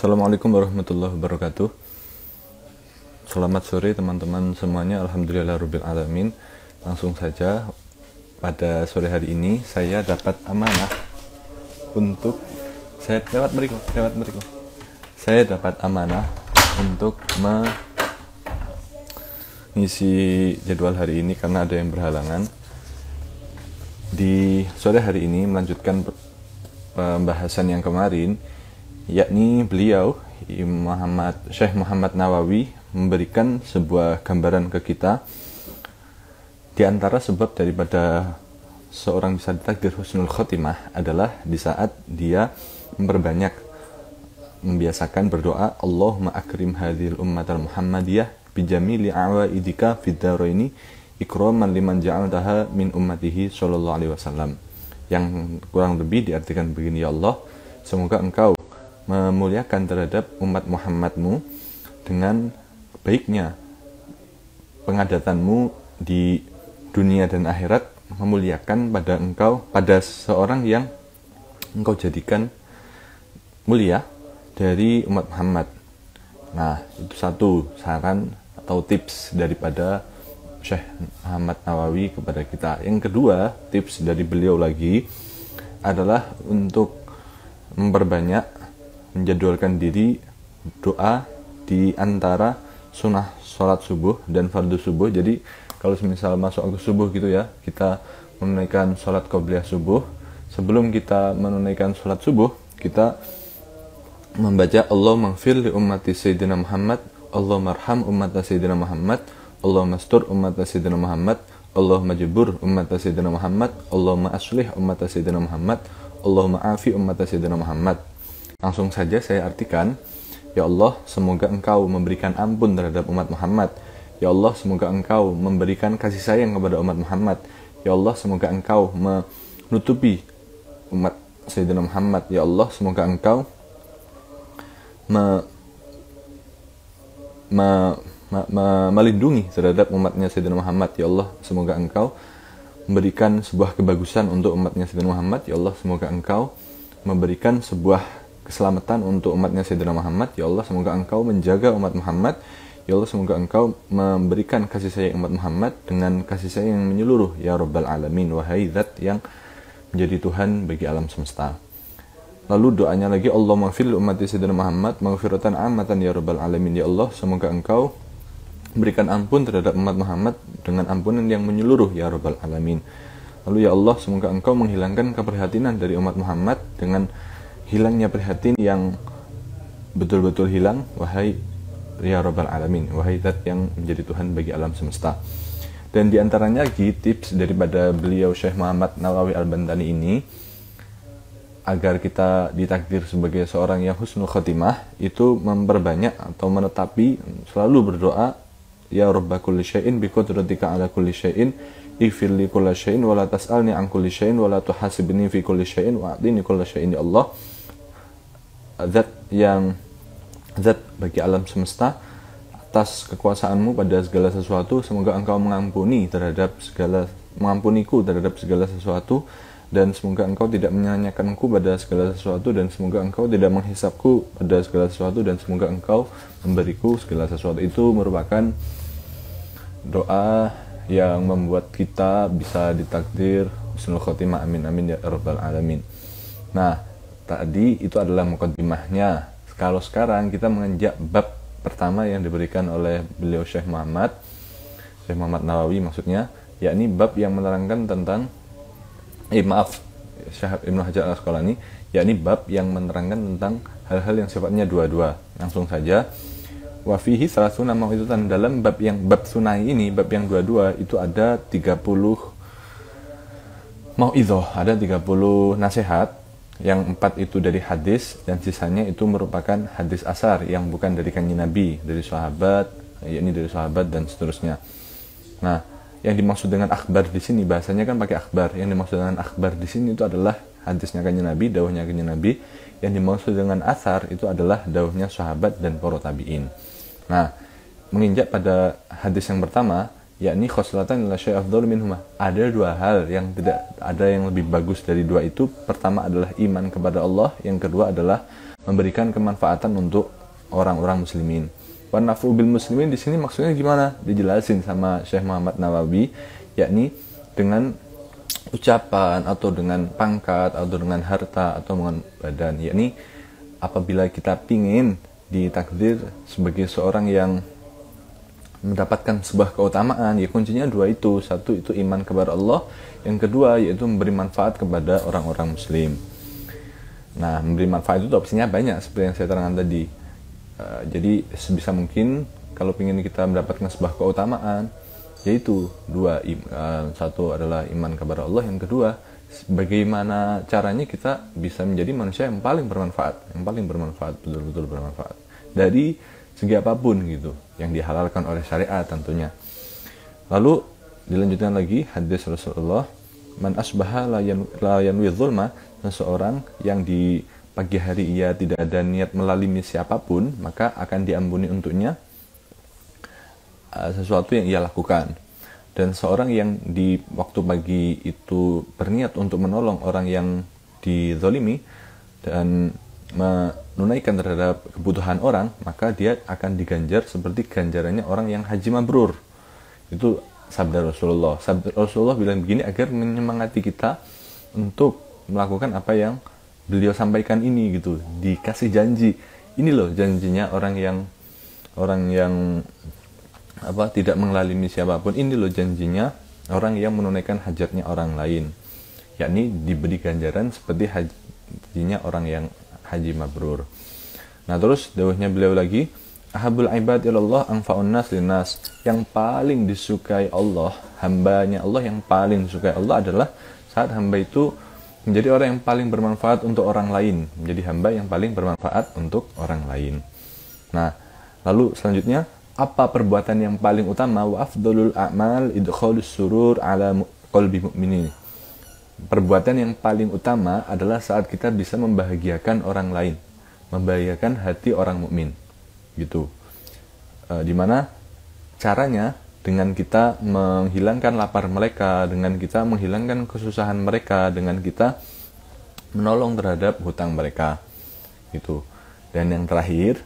Assalamualaikum warahmatullahi wabarakatuh Selamat sore teman-teman semuanya alhamdulillah Rubil alamin. Langsung saja pada sore hari ini saya dapat amanah untuk saya lewat berikut, lewat berikut. saya dapat amanah untuk mengisi jadwal hari ini karena ada yang berhalangan di sore hari ini melanjutkan pembahasan yang kemarin yakni beliau Muhammad Syekh Muhammad Nawawi memberikan sebuah gambaran ke kita di antara sebab daripada seorang bisa ditakdir husnul khotimah adalah di saat dia memperbanyak membiasakan berdoa Allahumma akrim hadhil ummatal muhammadiyah bijamili awaidika ini ikraman liman ja'altaha min ummatihi sallallahu alaihi wasallam yang kurang lebih diartikan begini ya Allah semoga engkau memuliakan terhadap umat Muhammadmu dengan baiknya pengadatanmu di dunia dan akhirat memuliakan pada engkau pada seorang yang engkau jadikan mulia dari umat Muhammad. Nah, itu satu saran atau tips daripada Syekh Muhammad Nawawi kepada kita. Yang kedua, tips dari beliau lagi adalah untuk memperbanyak menjadwalkan diri doa di antara sunnah sholat subuh dan fardu subuh jadi kalau misal masuk waktu subuh gitu ya kita menunaikan sholat qobliyah subuh sebelum kita menunaikan sholat subuh kita membaca Allah maghfir li ummati Sayyidina Muhammad Allah marham umat Sayyidina Muhammad Allah mastur umat Sayyidina Muhammad Allah majibur umat Sayyidina Muhammad Allah ma'aslih umat Sayyidina Muhammad Allah maafi umat Sayyidina Muhammad Langsung saja saya artikan, Ya Allah, semoga Engkau memberikan ampun terhadap umat Muhammad. Ya Allah, semoga Engkau memberikan kasih sayang kepada umat Muhammad. Ya Allah, semoga Engkau menutupi umat Sayyidina Muhammad. Ya Allah, semoga Engkau me, me, me, me, melindungi terhadap umatnya Sayyidina Muhammad. Ya Allah, semoga Engkau memberikan sebuah kebagusan untuk umatnya Sayyidina Muhammad. Ya Allah, semoga Engkau memberikan sebuah keselamatan untuk umatnya Sayyidina Muhammad. Ya Allah, semoga Engkau menjaga umat Muhammad. Ya Allah, semoga Engkau memberikan kasih sayang umat Muhammad dengan kasih sayang yang menyeluruh. Ya Rabbal Alamin, wahai zat yang menjadi Tuhan bagi alam semesta. Lalu doanya lagi, Allah maghfirli umat Sayyidina Muhammad, maghfiratan amatan ya Rabbal Alamin. Ya Allah, semoga Engkau berikan ampun terhadap umat Muhammad dengan ampunan yang menyeluruh ya Rabbal Alamin. Lalu ya Allah, semoga Engkau menghilangkan keprihatinan dari umat Muhammad dengan hilangnya prihatin yang betul-betul hilang wahai ya robbal alamin wahai zat yang menjadi Tuhan bagi alam semesta dan diantaranya lagi tips daripada beliau Syekh Muhammad Nawawi Al-Bantani ini agar kita ditakdir sebagai seorang yang husnul khatimah itu memperbanyak atau menetapi selalu berdoa ya rabba kulli syai'in bi qudratika ala kulli syai'in ighfir li kulli syai'in wa la tas'alni an kulli syai'in wa tuhasibni fi kulli syai'in wa atini kulli syai'in ya Allah zat yang zat bagi alam semesta atas kekuasaanmu pada segala sesuatu semoga engkau mengampuni terhadap segala mengampuniku terhadap segala sesuatu dan semoga engkau tidak menyanyiakanku pada segala sesuatu dan semoga engkau tidak menghisapku pada segala sesuatu dan semoga engkau memberiku segala sesuatu itu merupakan doa yang membuat kita bisa ditakdir Bismillahirrahmanirrahim amin amin ya rabbal alamin nah tadi itu adalah mukadimahnya. Kalau sekarang kita menginjak bab pertama yang diberikan oleh beliau Syekh Muhammad, Syekh Muhammad Nawawi maksudnya, yakni bab yang menerangkan tentang eh maaf Syekh Ibnu Hajar Al-Asqalani, yakni bab yang menerangkan tentang hal-hal yang sifatnya dua-dua. Langsung saja wafihi salah sunnah mau'izatan dalam bab yang bab sunai ini bab yang dua-dua itu ada 30 mau'izoh ada 30 nasihat yang empat itu dari hadis dan sisanya itu merupakan hadis asar yang bukan dari kanji Nabi, dari sahabat, yakni dari sahabat dan seterusnya. Nah, yang dimaksud dengan akbar di sini bahasanya kan pakai akbar. Yang dimaksud dengan akbar di sini itu adalah hadisnya kanji Nabi, dawahnya kanji Nabi. Yang dimaksud dengan asar itu adalah dawahnya sahabat dan para tabiin. Nah, menginjak pada hadis yang pertama, yakni khoslatan la afdal minhuma. Ada dua hal yang tidak ada yang lebih bagus dari dua itu. Pertama adalah iman kepada Allah, yang kedua adalah memberikan kemanfaatan untuk orang-orang muslimin. Wanafu bil muslimin di sini maksudnya gimana? Dijelasin sama Syekh Muhammad Nawawi, yakni dengan ucapan atau dengan pangkat atau dengan harta atau dengan badan, yakni apabila kita pingin ditakdir sebagai seorang yang mendapatkan sebuah keutamaan ya kuncinya dua itu satu itu iman kepada Allah yang kedua yaitu memberi manfaat kepada orang-orang muslim nah memberi manfaat itu opsinya banyak seperti yang saya terangkan tadi uh, jadi sebisa mungkin kalau ingin kita mendapatkan sebuah keutamaan yaitu dua uh, satu adalah iman kepada Allah yang kedua bagaimana caranya kita bisa menjadi manusia yang paling bermanfaat yang paling bermanfaat betul-betul bermanfaat dari segi apapun gitu yang dihalalkan oleh syariat tentunya. Lalu dilanjutkan lagi hadis Rasulullah man asbaha la yanwi zulma seseorang yang di pagi hari ia tidak ada niat melalimi siapapun maka akan diampuni untuknya eh, sesuatu yang ia lakukan dan seorang yang di waktu pagi itu berniat untuk menolong orang yang dizolimi dan me menunaikan terhadap kebutuhan orang, maka dia akan diganjar seperti ganjarannya orang yang haji mabrur. Itu sabda Rasulullah. Sabda Rasulullah bilang begini agar menyemangati kita untuk melakukan apa yang beliau sampaikan ini gitu. Dikasih janji. Ini loh janjinya orang yang orang yang apa tidak mengalami siapapun. Ini loh janjinya orang yang menunaikan hajatnya orang lain. Yakni diberi ganjaran seperti hajinya orang yang haji mabrur. Nah terus dawahnya beliau lagi, Ahabul ibad ilallah ang faunnas linas. Yang paling disukai Allah, hambanya Allah yang paling disukai Allah adalah saat hamba itu menjadi orang yang paling bermanfaat untuk orang lain. Menjadi hamba yang paling bermanfaat untuk orang lain. Nah, lalu selanjutnya, apa perbuatan yang paling utama? Wa akmal a'mal idkhalus surur ala qalbi mu'minin perbuatan yang paling utama adalah saat kita bisa membahagiakan orang lain, membahagiakan hati orang mukmin, gitu. E, dimana caranya dengan kita menghilangkan lapar mereka, dengan kita menghilangkan kesusahan mereka, dengan kita menolong terhadap hutang mereka, gitu. Dan yang terakhir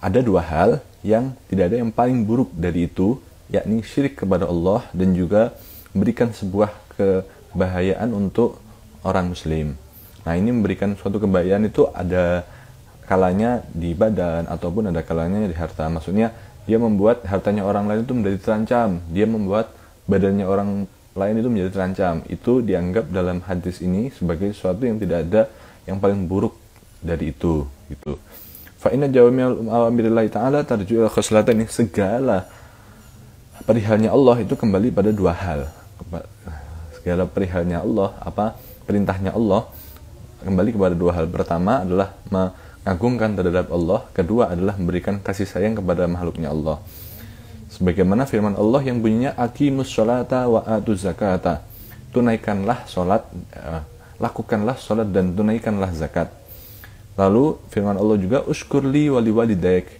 ada dua hal yang tidak ada yang paling buruk dari itu, yakni syirik kepada Allah dan juga berikan sebuah ke bahayaan untuk orang muslim. Nah ini memberikan suatu kebayaan itu ada kalanya di badan ataupun ada kalanya di harta. Maksudnya dia membuat hartanya orang lain itu menjadi terancam. Dia membuat badannya orang lain itu menjadi terancam. Itu dianggap dalam hadis ini sebagai sesuatu yang tidak ada yang paling buruk dari itu. Gitu. Fa'ina jawami'al awamirillahi ta'ala tarju'il khoslatan ini segala perihalnya Allah itu kembali pada dua hal segala perihalnya Allah apa perintahnya Allah kembali kepada dua hal pertama adalah mengagungkan terhadap Allah kedua adalah memberikan kasih sayang kepada makhluknya Allah sebagaimana firman Allah yang bunyinya aki sholata wa atu zakata tunaikanlah sholat eh, lakukanlah sholat dan tunaikanlah zakat lalu firman Allah juga uskurli wali wali daek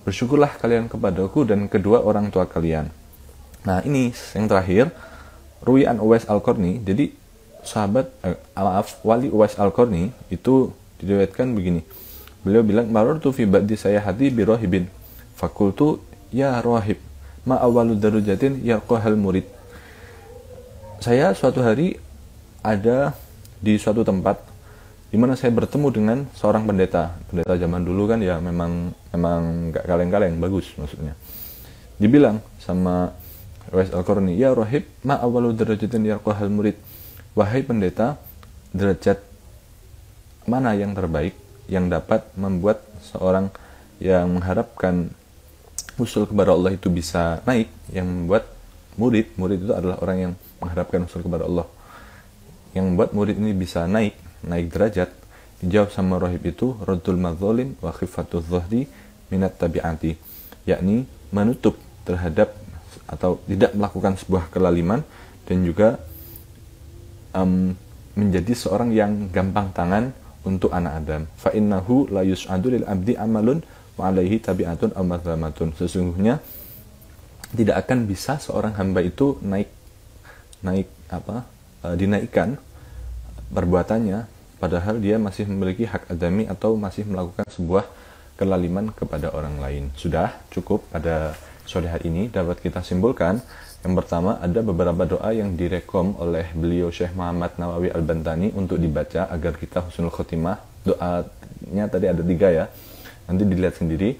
bersyukurlah kalian kepadaku dan kedua orang tua kalian nah ini yang terakhir Rui an Uwais Al-Qarni, jadi sahabat eh, maaf wali Uwais Al-Qarni itu diriwayatkan begini. Beliau bilang, "Marartu fi ba'di saya hati birohibin rahibin. Fakultu ya rohib ma awalu darujatin ya qahal murid." Saya suatu hari ada di suatu tempat di mana saya bertemu dengan seorang pendeta. Pendeta zaman dulu kan ya memang memang nggak kaleng-kaleng bagus maksudnya. Dibilang sama Wais Al-Qurni ya rohib ma awalu ya hal murid wahai pendeta derajat mana yang terbaik yang dapat membuat seorang yang mengharapkan usul kepada Allah itu bisa naik yang membuat murid murid itu adalah orang yang mengharapkan usul kepada Allah yang membuat murid ini bisa naik naik derajat dijawab sama rohib itu radul madzolim wa khifatul zuhdi minat tabi'ati yakni menutup terhadap atau tidak melakukan sebuah kelaliman dan juga um, menjadi seorang yang gampang tangan untuk anak Adam. Fa innahu la yus'adu lil abdi amalun wa alaihi tabi'atun aw Sesungguhnya tidak akan bisa seorang hamba itu naik naik apa eh, dinaikkan perbuatannya padahal dia masih memiliki hak adami atau masih melakukan sebuah kelaliman kepada orang lain. Sudah cukup pada sore hari ini dapat kita simpulkan yang pertama ada beberapa doa yang direkom oleh beliau Syekh Muhammad Nawawi Al-Bantani untuk dibaca agar kita husnul khotimah. Doanya tadi ada tiga ya. Nanti dilihat sendiri.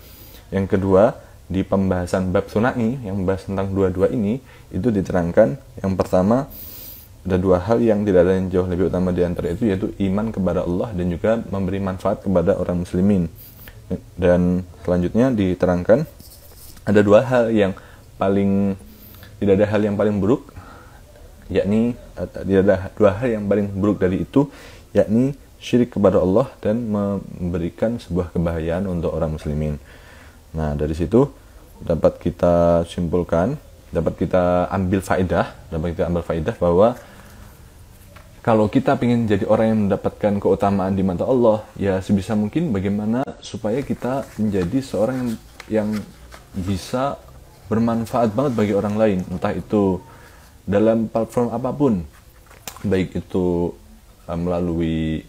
Yang kedua di pembahasan bab sunai yang membahas tentang dua-dua ini itu diterangkan yang pertama ada dua hal yang tidak ada yang jauh lebih utama di antara itu yaitu iman kepada Allah dan juga memberi manfaat kepada orang muslimin. Dan selanjutnya diterangkan ada dua hal yang paling tidak ada hal yang paling buruk yakni eh, tidak ada dua hal yang paling buruk dari itu yakni syirik kepada Allah dan memberikan sebuah kebahayaan untuk orang muslimin. Nah, dari situ dapat kita simpulkan, dapat kita ambil faedah, dapat kita ambil faedah bahwa kalau kita ingin jadi orang yang mendapatkan keutamaan di mata Allah, ya sebisa mungkin bagaimana supaya kita menjadi seorang yang yang bisa bermanfaat banget bagi orang lain entah itu dalam platform apapun baik itu uh, melalui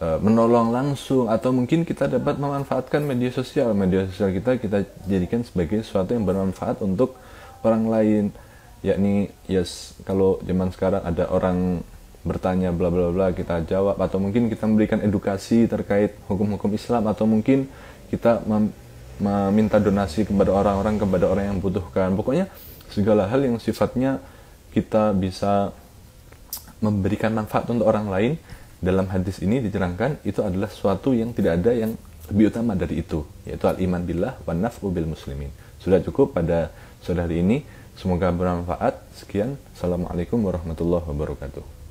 eh, menolong langsung atau mungkin kita dapat memanfaatkan media sosial media sosial kita kita jadikan sebagai sesuatu yang bermanfaat untuk orang lain yakni yes kalau zaman sekarang ada orang bertanya bla bla bla kita jawab atau mungkin kita memberikan edukasi terkait hukum-hukum Islam atau mungkin kita meminta donasi kepada orang-orang kepada orang yang butuhkan pokoknya segala hal yang sifatnya kita bisa memberikan manfaat untuk orang lain dalam hadis ini diterangkan itu adalah suatu yang tidak ada yang lebih utama dari itu yaitu al iman billah wa naf'u bil muslimin sudah cukup pada sore hari ini semoga bermanfaat sekian assalamualaikum warahmatullahi wabarakatuh